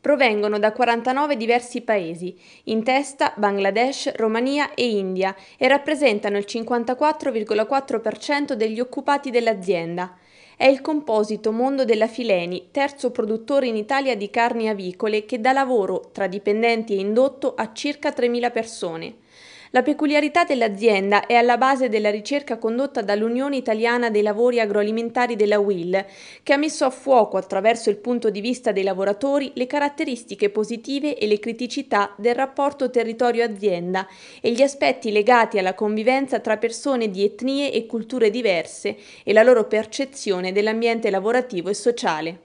Provengono da 49 diversi paesi, in testa Bangladesh, Romania e India, e rappresentano il 54,4% degli occupati dell'azienda. È il composito mondo della Fileni, terzo produttore in Italia di carni avicole, che dà lavoro, tra dipendenti e indotto, a circa 3.000 persone. La peculiarità dell'azienda è alla base della ricerca condotta dall'Unione Italiana dei Lavori Agroalimentari della UIL, che ha messo a fuoco attraverso il punto di vista dei lavoratori le caratteristiche positive e le criticità del rapporto territorio-azienda e gli aspetti legati alla convivenza tra persone di etnie e culture diverse e la loro percezione dell'ambiente lavorativo e sociale.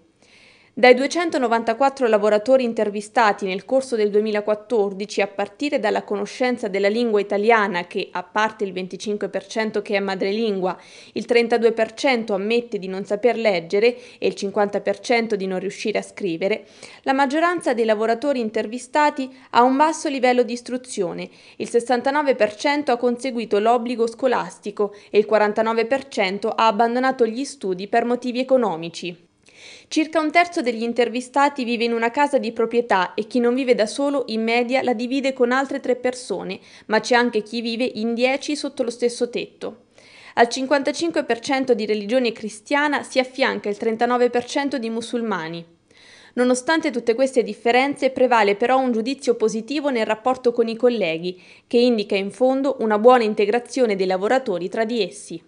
Dai 294 lavoratori intervistati nel corso del 2014, a partire dalla conoscenza della lingua italiana, che a parte il 25% che è madrelingua, il 32% ammette di non saper leggere e il 50% di non riuscire a scrivere, la maggioranza dei lavoratori intervistati ha un basso livello di istruzione, il 69% ha conseguito l'obbligo scolastico e il 49% ha abbandonato gli studi per motivi economici. Circa un terzo degli intervistati vive in una casa di proprietà e chi non vive da solo in media la divide con altre tre persone, ma c'è anche chi vive in dieci sotto lo stesso tetto. Al 55% di religione cristiana si affianca il 39% di musulmani. Nonostante tutte queste differenze, prevale però un giudizio positivo nel rapporto con i colleghi, che indica in fondo una buona integrazione dei lavoratori tra di essi.